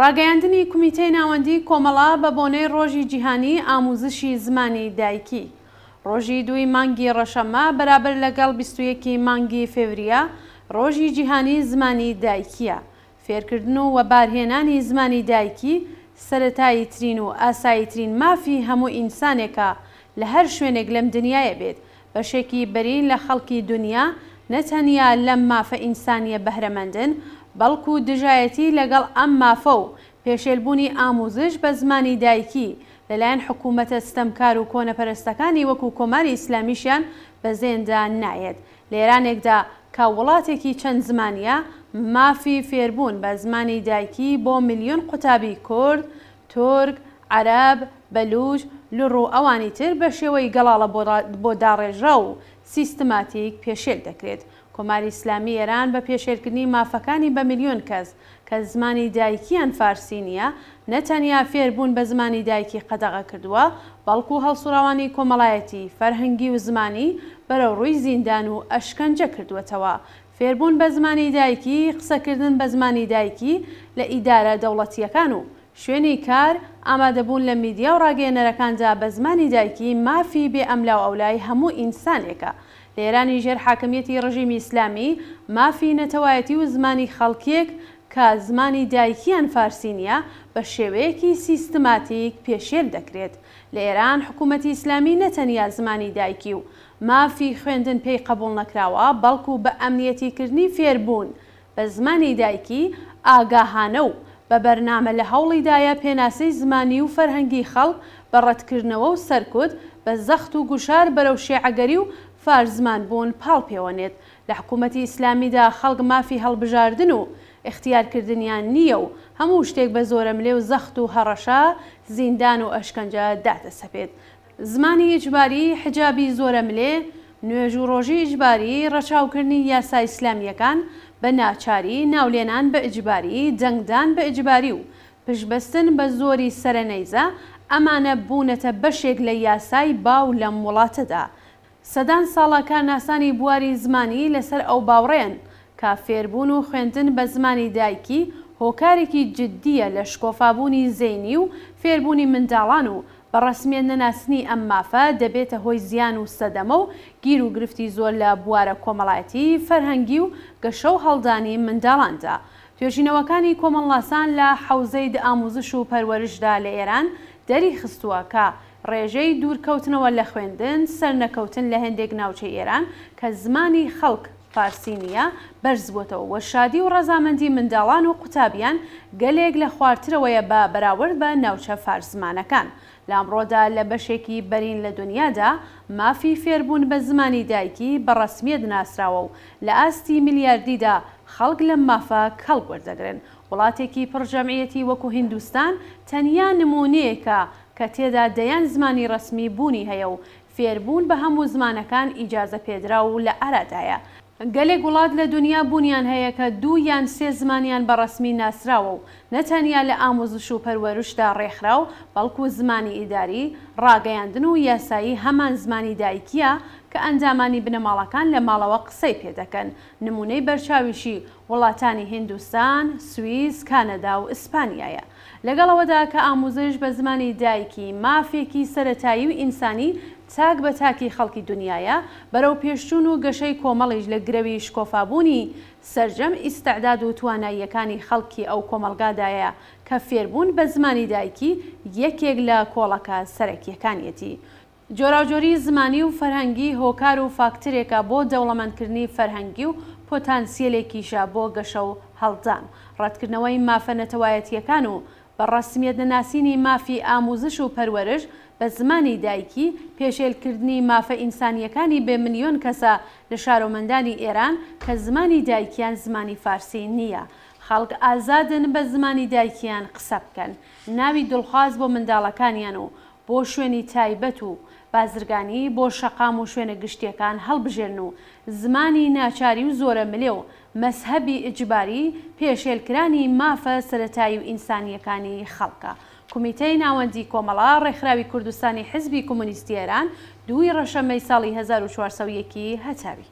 ڕاگەیاندنی کمیتەی ناوەندی کۆمەڵا بە بۆنەی ڕۆژی جیهانی ئاموزشی زمانی دایکی. ڕۆژی دوی مانگی ڕەشەمە بەرابر لەگەڵ 21 مانگی فێوریە ڕۆژی جیهانی زمانی دایکیە. فێرکردن و وەبارهێنانی زمانی دایکی سەتایی ترین و ئاساییترین مافی هەموو ئینسانێکە لە هەر شوێنێک لەم دنیاە بێت بەشێکی بەرین لە خەڵکی دنیا نەتەنیا لەم مافە ئینسانیە بەهرەمەندن بەڵکو دژایەتی لەگەڵ ئەم مافە و پێشێلبوونی ئاموزش بە زمانی دایکی لەلایەن حکوومەتە ستەمکار و کۆنەپەرستەکانی وەکو کۆماری ئیسلامیشیان بە زێندا نایەت لێرانێکدا کا وڵاتێکی چەند زمانیە مافی فێربوون بە زمانی دایکی بۆ میلیۆن قوتابی کورد، تورک، عرب، بەلوژ، لڕوو ئەوانی تر بە شێوەی گەڵاڵە بۆ داڕێژرا و سیستماتیک پێشێل دەکرێت کۆماری ئسلامی ئێران بە پێشێلکردنی مافەکانی بە میلیۆن کەس کە زمانی دایکیان فارسی نییە نەتەنیا فێربوون بە زمانی دایکی قەدەغا کردووە بەڵکو هەڵسوراوانی کۆمەڵایەتی فەرهەنگی و زمانی بەرەو ڕووی زیندان و ئەشکەنجە کردوێتەوە فێربوون بە زمانی دایکی قسەکردن بە زمانی دایکی لە ئیدارە دەوڵەتیەکان و شوێنی کار ئامادەبوون لە میدیا و ڕاگەێنەرەکانجا بە زمانی دایکی مافی بێ ئەملا و ئەولای هەموو ئینسانێکە لێرانی ژێر حاکمیەتی ڕژیمی ئیسلامی مافی نەتەوایەتی و زمانی خەڵکیەک کە زمانی دایکیان فارسی نیە بە شێوەیەکی سیستماتیک پێشێر دەکرێت لە ئێران حکوومەتی ئیسلامی نەتەنیا زمانی دایکی و مافی خوێندن پێی قبول نەکراوە بەڵکو بە ئەمنیەتیکردنی فێربوون بە زمانی دایکی ئاگاهانە و بە بەرنامە لە هەوڵیدایە پێناسەی زمانی و فەرهەنگی خەڵ بە ڕەتکردنەوە و سەرکوت بە زەخت و گوشار بەرەو شێعگەری و فارزمان بوون پاڵ پێوەنێت لە حکوومەتی ئیسلامیدا خەڵک مافی هەڵبژاردن و اختیارکردنیان نییە و هەموو شتێک بە زۆرم لێو زەخت و هەڕەشا زیندان و ئەشکەنجە داتە سەپێت. زمانی ئیجباری حجابی زۆرە ملێ، نوێژ و ڕۆژی ئیجباری ڕەچاوکردنی یاسا ئیسلامیەکان بە ناچاری ناولێنان بە ئیجباری جەنگدان بە ئیجباری و پشبستن بە زۆری سەرەنەیزە ئەمانە بوونەتە بەشێک لە یاسای باو لەم وڵاتەدا. سەدان ساڵە کارناسانی بواری زمانی لەسەر ئەو باوڕێن کە فێربوون و خوێندن بە زمانی دایکی هۆکارێکی جددیە لە شکۆفابوونی زینی و فێربوونی منداڵان و بە ڕسمیان نەناسنی ئەم مافە دەبێتە هۆی زیان و سەدەمە و گیر و گرفتی زۆر لە بوارە کۆمەڵایەتی فەرهەنگی و گەشە و هەڵدانی منداڵاندا. توێژینەوەکانی کۆمەڵلاسان لە حوزەی ئاموزش و پەروەرشدا لە ئێران دەری خستووە کە ڕێژەی دوورکەوتنەوە لە خوێندن سەرنەکەوتن لە هەندێک ناوچەی ئێران کە زمانی خەڵک فارسی نییە بەرزبووتەوە وە شادی و ڕەزامەندی منداڵان و قوتابیان گەلێک لە خوارترەوەیە بە بەراورد بە ناوچە فارزمانەکان. لامڕۆدا لە بەشێکی بەرین لە دنیادا مافی فێربوون بە زمانی دایکی بەڕسمیت ناسراوە و لە ئاستی میلیاردیدا خەڵک لە مافە کەڵگوەردەگرن وڵاتێکی پڕژەمعەتی وەکو هندستان تەنیا نمونەیەکە کە تێدا دەیان زمانی ڕسمی بوونی هەیە و فێربوون بە هەموو زمانەکان ئیجازە پێدرا و لە ئارادایە گەلێک وڵات لە دنیا بوونیان هەیە کە دوو یان سێ زمانیان بەڕسمی ناسراوە و نەتەنیا لە ئامۆزش و پەروەروشدا ڕێکخرا و بەڵکو زمانی ئیداری ڕاگەیاندن و یاسایی هەمان زمانی دایکیە کە ئەنجامانی بنەماڵەکان لە ماڵەوە قسەی پێدەکەن نمونەی بەرچاویشی وڵاتانی هندوستان، سوئیس، کانەدا و ئیسپانیایە. لەگەڵەوەدا کە ئاموزش بە زمانی دایکی مافێکی سەتایی و ئینسانی تاک بە تاکی خەڵکی دنیاە بەرەو پێشچوون و گەشەی کۆمەڵیش لە گرەوی شکۆفابوونی سرجەم ئیسعداد و تواناییەکانی خەڵکی ئەو کۆمەلگادایە کە فێربوون بە زمانی دایکی یەکێک لە کۆڵەکە سەرەکیەکانیەتی. جۆراجۆری زمانی و فەرهەنگی هۆکار و فاکتورێکە بۆ دەوڵەمەندکردنی فەرهەنگی و پۆتانسیلێکیشە بۆ گەشە و هەڵدان ڕەتکردنەوەی مافەنەتەوایەتیەکان و بە ڕسمیت نەناسینی مافی ئاموزش و پەروەرش بە زمانی دایکی پێشێلکردنی مافە ئینسانیەکانی بێ ملیۆن کەسە لە شارۆمەندانی ئێران کە زمانی دایکیان زمانی فارسی نییە. خەڵک ئازادن بە زمانی دایکیان قسە بکەن ناوی دڵخواز بۆ منداڵەکانیان و بۆ شوێنی تایبەت و بازرگانی بۆ شەقام و شوێنە گشتیەکان هەڵبژێن و زمانی ناچاری و زۆرە ملێ و مەسهبی ئجباری پێشێلکرانی مافە سەتایی و ئینسانیەکانی خەڵکە. کمیتەی ناوەندی کۆمەڵا ڕێکخراوی کوردستانی حزبی کۆمونیستی ئێران دووی ڕەشەمەی ساڵی 1940 هەتاوی